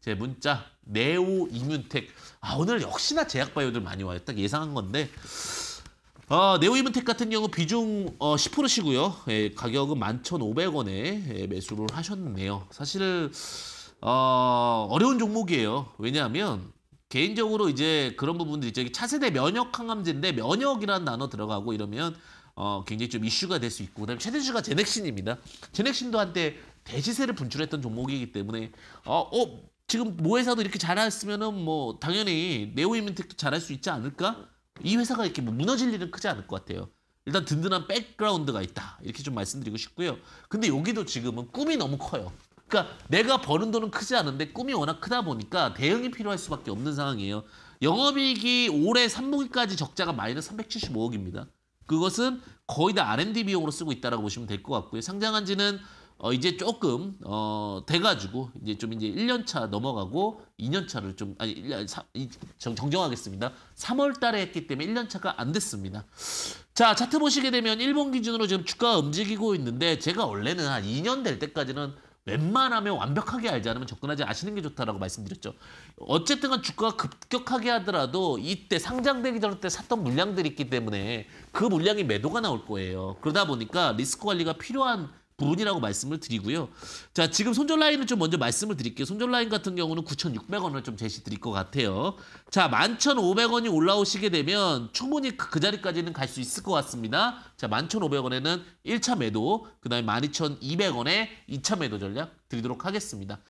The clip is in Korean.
제 문자 네오 이문택 아 오늘 역시나 제약 바이오들 많이 와요 딱 예상한 건데 아 네오 이문택 같은 경우 비중 어, 10%시고요 예, 가격은 11,500원에 예, 매수를 하셨네요 사실 어, 어려운 종목이에요 왜냐하면 개인적으로 이제 그런 부분들이 있죠 차세대 면역 항암제인데 면역이라는 단어 들어가고 이러면 어, 굉장히 좀 이슈가 될 수 있고 그다음에 최대주가 제넥신입니다 제넥신도 한때 대시세를 분출했던 종목이기 때문에 어, 어 지금 모 회사도 이렇게 잘했으면은 뭐 당연히 네오이민텍도 잘할 수 있지 않을까? 이 회사가 이렇게 뭐 무너질 일은 크지 않을 것 같아요. 일단 든든한 백그라운드가 있다 이렇게 좀 말씀드리고 싶고요. 근데 여기도 지금은 꿈이 너무 커요. 그러니까 내가 버는 돈은 크지 않은데 꿈이 워낙 크다 보니까 대응이 필요할 수밖에 없는 상황이에요. 영업이익이 올해 3분기까지 적자가 마이너스 375억입니다. 그것은 거의 다 R&D 비용으로 쓰고 있다라고 보시면 될 것 같고요. 상장한 지는 어 이제 조금 어 돼가지고 이제 좀 이제 1년차 넘어가고 2년차를 좀 아니 1년 사, 정, 정정하겠습니다. 3월달에 했기 때문에 1년차가 안 됐습니다. 자 차트 보시게 되면 일본 기준으로 지금 주가가 움직이고 있는데 제가 원래는 한 2년 될 때까지는 웬만하면 완벽하게 알지 않으면 접근하지 아시는게 좋다라고 말씀드렸죠. 어쨌든간 주가가 급격하게 하더라도 이때 상장되기 전에 샀던 물량들이 있기 때문에 그 물량이 매도가 나올 거예요. 그러다 보니까 리스크 관리가 필요한 부분이라고 말씀을 드리고요. 자, 지금 손절 라인을 좀 먼저 말씀을 드릴게요. 손절 라인 같은 경우는 9,600원을 좀 제시 드릴 것 같아요. 자, 11,500원이 올라오시게 되면 충분히 그, 그 자리까지는 갈 수 있을 것 같습니다. 자, 11,500원에는 1차 매도, 그 다음에 12,200원에 2차 매도 전략 드리도록 하겠습니다.